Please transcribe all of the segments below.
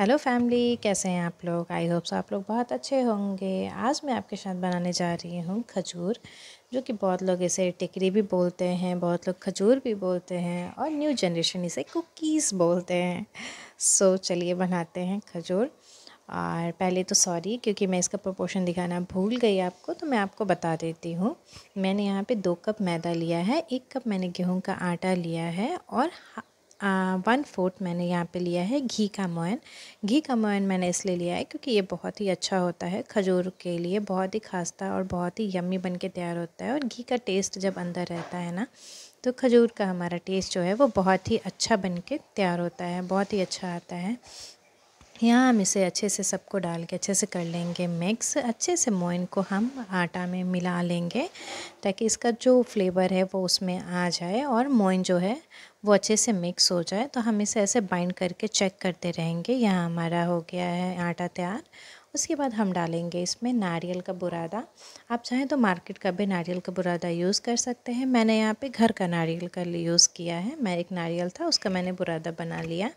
hello family कैसे हैं आप लोग आई होप्स आप लोग बहुत अच्छे होंगे आज मैं आपके साथ बनाने जा रही हूँ खजूर जो कि बहुत लोग इसे टिकरी भी बोलते हैं बहुत लोग खजूर भी बोलते हैं और न्यू जनरेशन इसे कुकीज़ बोलते हैं सो so, चलिए बनाते हैं खजूर और पहले तो सॉरी क्योंकि मैं इसका प्रोपोर्शन दिखाना भूल गई आपको तो मैं आपको बता देती हूँ मैंने यहाँ पे दो कप मैदा लिया है एक कप मैंने गेहूँ का आटा लिया है और वन फोर्थ मैंने यहाँ पे लिया है घी का मोयन घी का मोयन मैंने इसलिए लिया है क्योंकि ये बहुत ही अच्छा होता है खजूर के लिए बहुत ही खासता और बहुत ही यम्मी बन के तैयार होता है और घी का टेस्ट जब अंदर रहता है ना तो खजूर का हमारा टेस्ट जो है वो बहुत ही अच्छा बन के तैयार होता है बहुत ही अच्छा आता है यहाँ हम इसे अच्छे से सबको डाल के अच्छे से कर लेंगे मिक्स अच्छे से मोइन को हम आटा में मिला लेंगे ताकि इसका जो फ्लेवर है वो उसमें आ जाए और मोइन जो है वो अच्छे से मिक्स हो जाए तो हम इसे ऐसे बाइंड करके चेक करते रहेंगे यहाँ हमारा हो गया है आटा तैयार उसके बाद हम डालेंगे इसमें नारियल का बुरादा आप चाहें तो मार्केट का भी नारियल का बुरादा यूज़ कर सकते हैं मैंने यहाँ पे घर का नारियल का यूज़ किया है मैं एक नारियल था उसका मैंने बुरादा बना लिया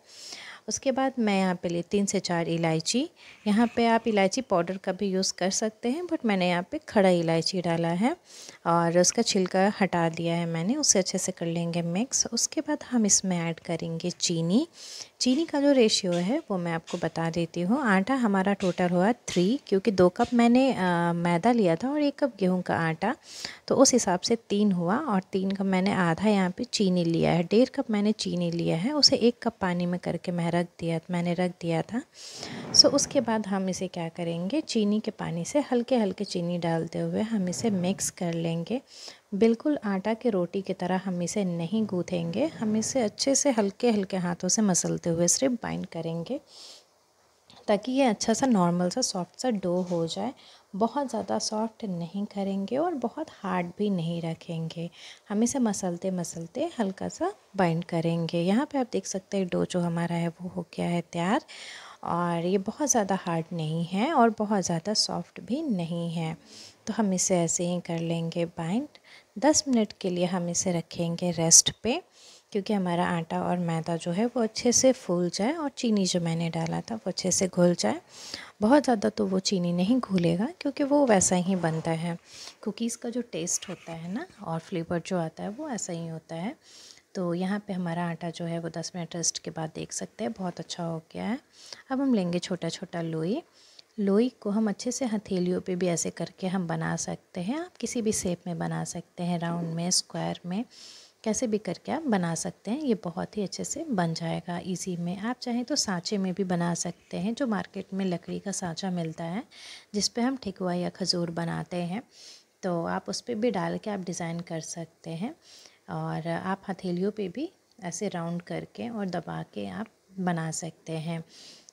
उसके बाद मैं यहाँ पे ली तीन से चार इलायची यहाँ पे आप इलायची पाउडर का भी यूज़ कर सकते हैं बट मैंने यहाँ पे खड़ा इलायची डाला है और उसका छिलका हटा दिया है मैंने उसे अच्छे से कर लेंगे मिक्स उसके बाद हम इसमें ऐड करेंगे चीनी चीनी का जो रेशियो है वो मैं आपको बता देती हूँ आटा हमारा टोटल हुआ थ्री क्योंकि दो कप मैंने आ, मैदा लिया था और एक कप गेहूँ का आटा तो उस हिसाब से तीन हुआ और तीन कप मैंने आधा यहाँ पे चीनी लिया है डेढ़ कप मैंने चीनी लिया है उसे एक कप पानी में करके मैं रख दिया मैंने रख दिया था सो so, उसके बाद हम इसे क्या करेंगे चीनी के पानी से हल्के हल्के चीनी डालते हुए हम इसे मिक्स कर लेंगे बिल्कुल आटा के रोटी की तरह हम इसे नहीं गूँथेंगे हम इसे अच्छे से हल्के हल्के हाथों से मसलते हुए सिर्फ बाइंड करेंगे ताकि ये अच्छा सा नॉर्मल सा सॉफ्ट सा डो हो जाए बहुत ज़्यादा सॉफ्ट नहीं करेंगे और बहुत हार्ड भी नहीं रखेंगे हम इसे मसलते मसलते हल्का सा बाइंड करेंगे यहाँ पे आप देख सकते हैं डो जो हमारा है वो हो गया है तैयार और ये बहुत ज़्यादा हार्ड नहीं है और बहुत ज़्यादा सॉफ्ट भी नहीं है तो हम इसे ऐसे ही कर लेंगे बाइंड दस मिनट के लिए हम इसे रखेंगे रेस्ट पर क्योंकि हमारा आटा और मैदा जो है वो अच्छे से फूल जाए और चीनी जो मैंने डाला था वो अच्छे से घुल जाए बहुत ज़्यादा तो वो चीनी नहीं घुलेगा क्योंकि वो वैसा ही बनता है कुकीज़ का जो टेस्ट होता है ना और फ्लेवर जो आता है वो ऐसा ही होता है तो यहाँ पे हमारा आटा जो है वो दस मिनट रेस्ट के बाद देख सकते हैं बहुत अच्छा हो गया है अब हम लेंगे छोटा छोटा लोई लोई को हम अच्छे से हथेलियों पे भी ऐसे करके हम बना सकते हैं आप किसी भी शेप में बना सकते हैं राउंड में स्क्वायर में कैसे भी करके आप बना सकते हैं ये बहुत ही अच्छे से बन जाएगा इसी में आप चाहें तो सांचे में भी बना सकते हैं जो मार्केट में लकड़ी का सांचा मिलता है जिस पर हम ठिकुआ या खजूर बनाते हैं तो आप उस पर भी डाल के आप डिज़ाइन कर सकते हैं और आप हथेलियों पे भी ऐसे राउंड करके और दबा के आप बना सकते हैं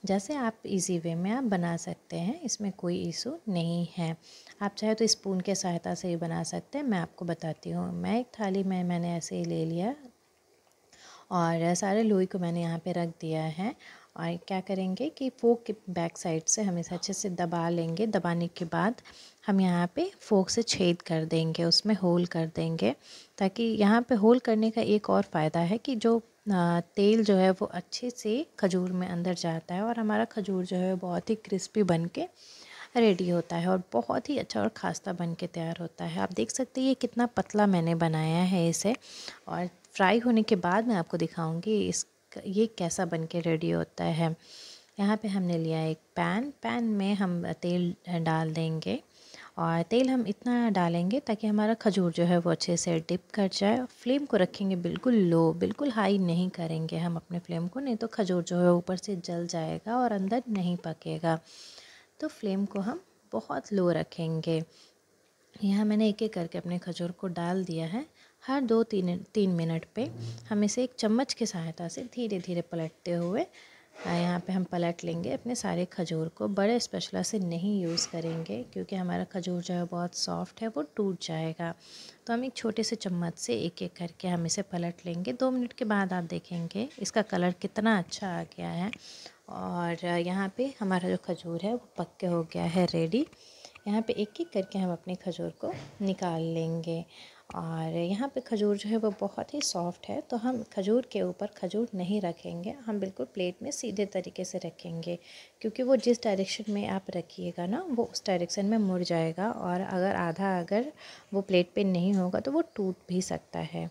जैसे आप इजी वे में आप बना सकते हैं इसमें कोई इशू नहीं है आप चाहे तो स्पून के सहायता से ही बना सकते हैं मैं आपको बताती हूँ मैं एक थाली में मैंने ऐसे ही ले लिया और सारे लोई को मैंने यहाँ पे रख दिया है और क्या करेंगे कि फोक के बैक साइड से हम इसे अच्छे से दबा लेंगे दबाने के बाद हम यहाँ पे फोक से छेद कर देंगे उसमें होल कर देंगे ताकि यहाँ पे होल करने का एक और फ़ायदा है कि जो तेल जो है वो अच्छे से खजूर में अंदर जाता है और हमारा खजूर जो है बहुत ही क्रिस्पी बन के रेडी होता है और बहुत ही अच्छा और खास्ता बन के तैयार होता है आप देख सकते हैं ये कितना पतला मैंने बनाया है इसे और फ्राई होने के बाद मैं आपको दिखाऊंगी इस ये कैसा बन के रेडी होता है यहाँ पे हमने लिया एक पैन पैन में हम तेल डाल देंगे और तेल हम इतना डालेंगे ताकि हमारा खजूर जो है वो अच्छे से डिप कर जाए फ्लेम को रखेंगे बिल्कुल लो बिल्कुल हाई नहीं करेंगे हम अपने फ्लेम को नहीं तो खजूर जो है ऊपर से जल जाएगा और अंदर नहीं पकेगा तो फ्लेम को हम बहुत लो रखेंगे यहाँ मैंने एक एक करके अपने खजूर को डाल दिया है हर दो तीन तीन मिनट पे हम इसे एक चम्मच की सहायता से धीरे धीरे पलटते हुए यहाँ पे हम पलट लेंगे अपने सारे खजूर को बड़े स्पेशला से नहीं यूज़ करेंगे क्योंकि हमारा खजूर जो है बहुत सॉफ्ट है वो टूट जाएगा तो हम एक छोटे से चम्मच से एक एक करके हम इसे पलट लेंगे दो मिनट के बाद आप देखेंगे इसका कलर कितना अच्छा आ गया है और यहाँ पे हमारा जो खजूर है वो पक्के हो गया है रेडी यहाँ पे एक एक करके हम अपने खजूर को निकाल लेंगे और यहाँ पे खजूर जो है वो बहुत ही सॉफ्ट है तो हम खजूर के ऊपर खजूर नहीं रखेंगे हम बिल्कुल प्लेट में सीधे तरीके से रखेंगे क्योंकि वो जिस डायरेक्शन में आप रखिएगा ना वो उस डायरेक्शन में मुड़ जाएगा और अगर आधा अगर वो प्लेट पे नहीं होगा तो वो टूट भी सकता है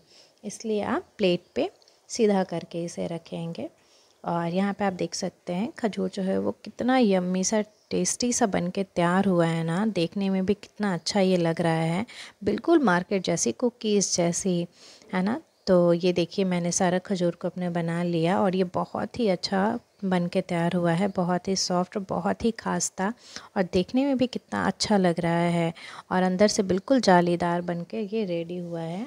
इसलिए आप प्लेट पे सीधा करके इसे रखेंगे और यहाँ पे आप देख सकते हैं खजूर जो है वो कितना यम्मी सा टेस्टी सा बन के तैयार हुआ है ना देखने में भी कितना अच्छा ये लग रहा है बिल्कुल मार्केट जैसी कुकीज़ जैसी है ना तो ये देखिए मैंने सारा खजूर को अपने बना लिया और ये बहुत ही अच्छा बन के तैयार हुआ है बहुत ही सॉफ्ट और बहुत ही खास था और देखने में भी कितना अच्छा लग रहा है और अंदर से बिल्कुल जालीदार बन के ये रेडी हुआ है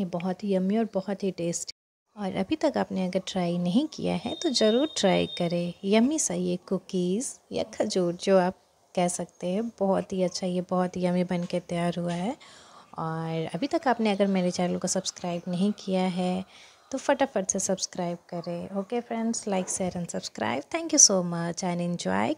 ये बहुत ही यम्मी और बहुत ही टेस्टी और अभी तक आपने अगर ट्राई नहीं किया है तो ज़रूर ट्राई करें यमी सा ये कुकीज़ या खजूर जो आप कह सकते हैं बहुत ही अच्छा ये बहुत ही यमी बन के तैयार हुआ है और अभी तक आपने अगर मेरे चैनल को सब्सक्राइब नहीं किया है तो फटाफट से सब्सक्राइब करें okay friends like share and subscribe thank you so much and enjoy